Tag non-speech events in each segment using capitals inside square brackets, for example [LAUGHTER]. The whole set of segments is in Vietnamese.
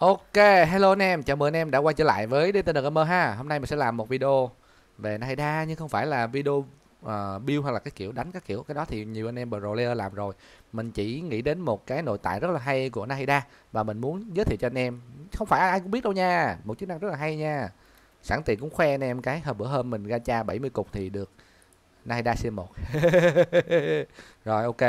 Ok, hello anh em, chào mừng anh em đã quay trở lại với DTN Gamer ha Hôm nay mình sẽ làm một video về Naida nhưng không phải là video uh, build hoặc là cái kiểu đánh các kiểu Cái đó thì nhiều anh em pro player làm rồi Mình chỉ nghĩ đến một cái nội tại rất là hay của Naida Và mình muốn giới thiệu cho anh em Không phải ai cũng biết đâu nha, một chức năng rất là hay nha Sẵn tiện cũng khoe anh em cái hôm bữa hôm mình ra gacha 70 cục thì được Naida C1 [LAUGHS] Rồi ok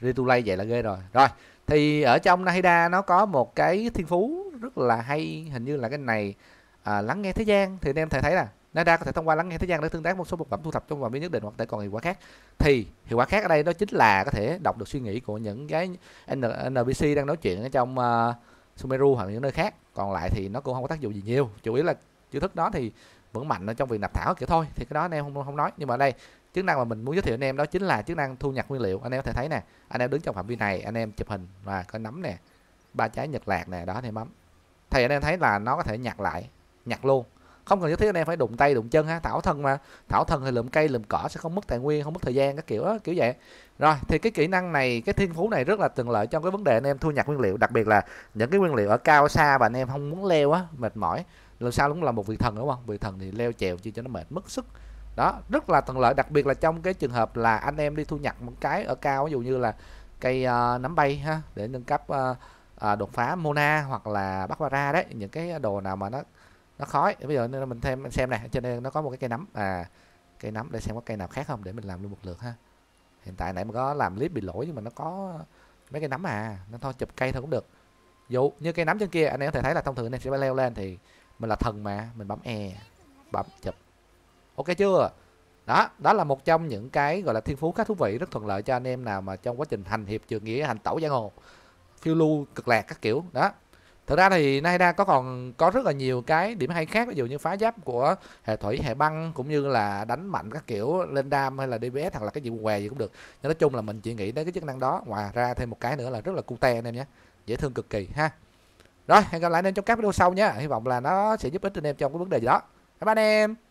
replay vậy là ghê rồi rồi thì ở trong Nahida nó có một cái thiên phú rất là hay hình như là cái này à, lắng nghe thế gian thì anh em thể thấy là Nahida có thể thông qua lắng nghe thế gian để tương tác một số vật phẩm thu thập trong phạm biến nhất định hoặc để còn hiệu quả khác thì hiệu quả khác ở đây nó chính là có thể đọc được suy nghĩ của những cái NPC đang nói chuyện ở trong uh, Sumeru hoặc những nơi khác còn lại thì nó cũng không có tác dụng gì nhiều chủ yếu là chiêu thức đó thì vẫn mạnh ở trong việc nạp thảo kiểu thôi thì cái đó anh em không không nói nhưng mà ở đây chức năng mà mình muốn giới thiệu anh em đó chính là chức năng thu nhặt nguyên liệu anh em có thể thấy nè anh em đứng trong phạm vi này anh em chụp hình và có nấm nè ba trái nhật lạc nè đó thêm mắm thì anh em thấy là nó có thể nhặt lại nhặt luôn không cần nhất thiết anh em phải đụng tay đụng chân ha thảo thân mà thảo thân thì lượm cây lượm cỏ sẽ không mất tài nguyên không mất thời gian các kiểu đó, kiểu vậy rồi thì cái kỹ năng này cái thiên phú này rất là tiện lợi trong cái vấn đề anh em thu nhặt nguyên liệu đặc biệt là những cái nguyên liệu ở cao xa và anh em không muốn leo á mệt mỏi lần sau cũng là một vị thần đúng không vị thần thì leo trèo chi cho nó mệt mất sức đó rất là thuận lợi đặc biệt là trong cái trường hợp là anh em đi thu nhặt một cái ở cao ví dụ như là cây uh, nấm bay ha để nâng cấp uh, uh, đột phá Mona hoặc là Baccarat đấy những cái đồ nào mà nó nó khói bây giờ nên mình thêm mình xem này cho nên nó có một cái cây nấm à cây nấm để xem có cây nào khác không để mình làm luôn một lượt ha hiện tại nãy mình có làm clip bị lỗi nhưng mà nó có mấy cây nấm à nó thôi chụp cây thôi cũng được dụ như cây nấm trên kia anh em có thể thấy là thông thường anh em sẽ leo lên thì mình là thần mà mình bấm e bấm chụp ok chưa đó đó là một trong những cái gọi là thiên phú khá thú vị rất thuận lợi cho anh em nào mà trong quá trình hành hiệp trường nghĩa hành tẩu giang hồ phiêu lưu cực lạc các kiểu đó thực ra thì nay Naida có còn có rất là nhiều cái điểm hay khác ví dụ như phá giáp của hệ thủy hệ băng cũng như là đánh mạnh các kiểu lên đam hay là DPS hoặc là cái gì què gì cũng được nhưng nói chung là mình chỉ nghĩ đến cái chức năng đó ngoài ra thêm một cái nữa là rất là cute anh em nhé dễ thương cực kỳ ha rồi hẹn gặp lại anh em trong các video sau nhé hy vọng là nó sẽ giúp ích anh em trong cái vấn đề gì đó bye bye anh em